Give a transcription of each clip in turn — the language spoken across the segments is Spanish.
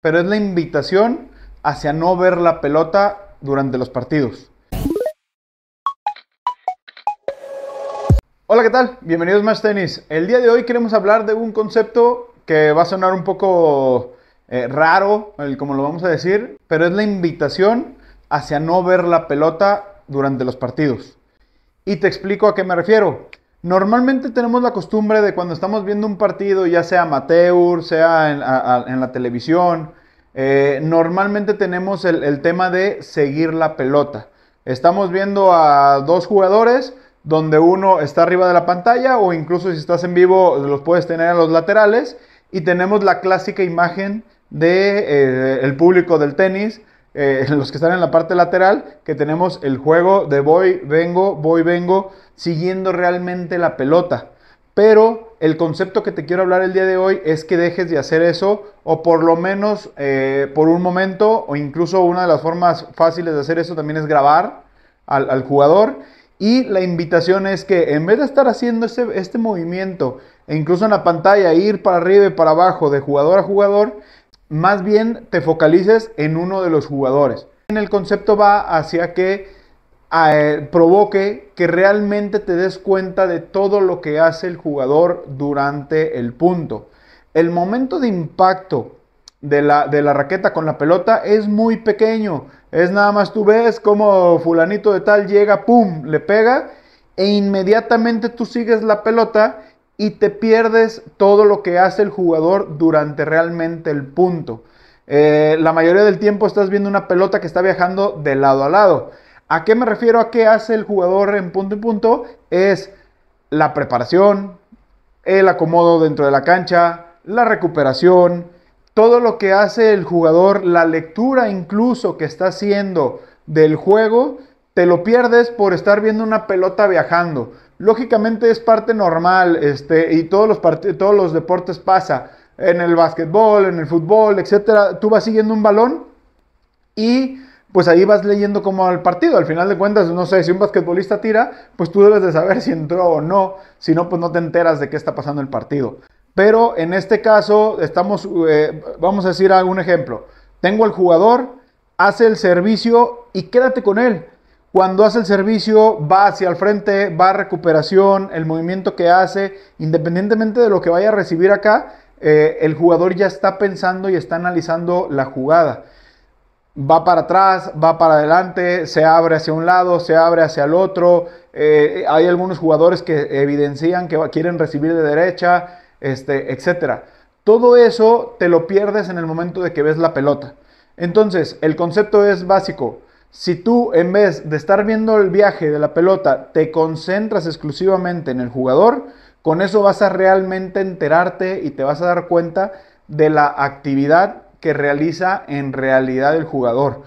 pero es la invitación hacia no ver la pelota durante los partidos. Hola, ¿qué tal? Bienvenidos a Más Tennis El día de hoy queremos hablar de un concepto que va a sonar un poco eh, raro, como lo vamos a decir, pero es la invitación hacia no ver la pelota durante los partidos. Y te explico a qué me refiero. Normalmente tenemos la costumbre de cuando estamos viendo un partido, ya sea amateur, sea en, la televisión, eh, normalmente tenemos el, tema de seguir la pelota. Estamos viendo a dos jugadores donde uno está arriba de la pantalla o incluso si estás en vivo los puedes tener a los laterales y tenemos la clásica imagen del de, eh, público del tenis eh, los que están en la parte lateral, que tenemos el juego de voy, vengo, voy, vengo, siguiendo realmente la pelota. Pero el concepto que te quiero hablar el día de hoy es que dejes de hacer eso, o por lo menos eh, por un momento, o incluso una de las formas fáciles de hacer eso también es grabar al, jugador. Y la invitación es que en vez de estar haciendo este, este movimiento, e incluso en la pantalla, ir para arriba y para abajo de jugador a jugador, más bien te focalices en uno de los jugadores. En el concepto va hacia que provoque que realmente te des cuenta de todo lo que hace el jugador durante el punto. El momento de impacto de la, de la raqueta con la pelota es muy pequeño. Es nada más tú ves como fulanito de tal llega, ¡pum!, le pega e inmediatamente tú sigues la pelota y te pierdes todo lo que hace el jugador durante realmente el punto. Eh, la mayoría del tiempo estás viendo una pelota que está viajando de lado a lado. ¿A qué me refiero a qué hace el jugador en punto y punto? Es la preparación, el acomodo dentro de la cancha, la recuperación, todo lo que hace el jugador, la lectura incluso que está haciendo del juego, te lo pierdes por estar viendo una pelota viajando lógicamente es parte normal, este, y todos los, todos los deportes pasa, en el básquetbol, en el fútbol, etcétera, tú vas siguiendo un balón y pues ahí vas leyendo cómo al el partido. Al final de cuentas, no sé, si un basquetbolista tira, pues tú debes de saber si entró o no, si no, pues no te enteras de qué está pasando el partido. Pero en este caso, estamos, eh, vamos a decir algún ejemplo. Tengo al jugador, hace el servicio y quédate con él. Cuando hace el servicio, va hacia el frente, va a recuperación, el movimiento que hace, independientemente de lo que vaya a recibir acá, eh, el jugador ya está pensando y está analizando la jugada. Va para atrás, va para adelante, se abre hacia un lado, se abre hacia el otro. Eh, hay algunos jugadores que evidencian que quieren recibir de derecha, este, etc. Todo eso te lo pierdes en el momento de que ves la pelota. Entonces, el concepto es básico. Si tú, en vez de estar viendo el viaje de la pelota, te concentras exclusivamente en el jugador, con eso vas a realmente enterarte y te vas a dar cuenta de la actividad que realiza en realidad el jugador.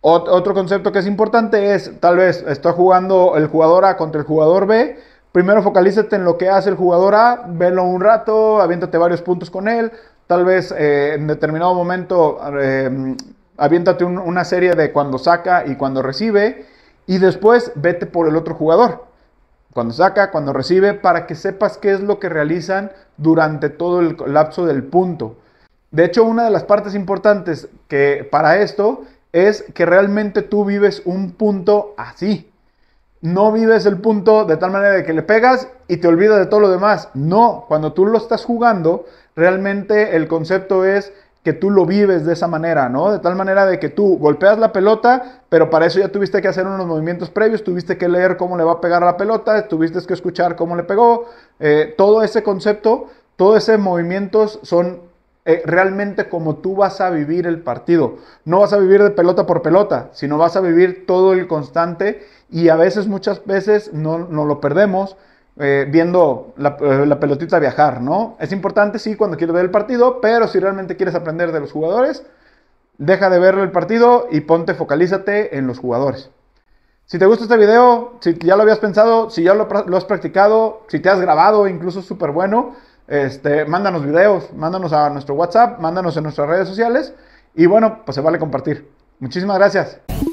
otro concepto que es importante es, tal vez está jugando el jugador A contra el jugador B, primero focalízate en lo que hace el jugador A, velo un rato, aviéntate varios puntos con él, tal vez eh, en determinado momento eh, aviéntate una serie de cuando saca y cuando recibe, y después vete por el otro jugador. Cuando saca, cuando recibe, para que sepas qué es lo que realizan durante todo el lapso del punto. De hecho, una de las partes importantes que para esto es que realmente tú vives un punto así. No vives el punto de tal manera de que le pegas y te olvidas de todo lo demás. No, cuando tú lo estás jugando, realmente el concepto es que tú lo vives de esa manera, ¿no? De tal manera de que tú golpeas la pelota, pero para eso ya tuviste que hacer unos movimientos previos, tuviste que leer cómo le va a pegar la pelota, tuviste que escuchar cómo le pegó, eh, todo ese concepto, todos esos movimientos son eh, realmente como tú vas a vivir el partido. No vas a vivir de pelota por pelota, sino vas a vivir todo el constante y a veces, muchas veces, no, no lo perdemos eh, viendo eh, la, pelotita viajar, ¿no? Es importante, sí, cuando quieres ver el partido, pero si realmente quieres aprender de los jugadores, deja de ver el partido y ponte, focalízate en los jugadores. Si te gusta este video, si ya lo habías pensado, si ya lo, has practicado, si te has grabado, incluso súper bueno, este, mándanos videos, mándanos a nuestro WhatsApp, mándanos en nuestras redes sociales y bueno, pues se vale compartir. Muchísimas gracias.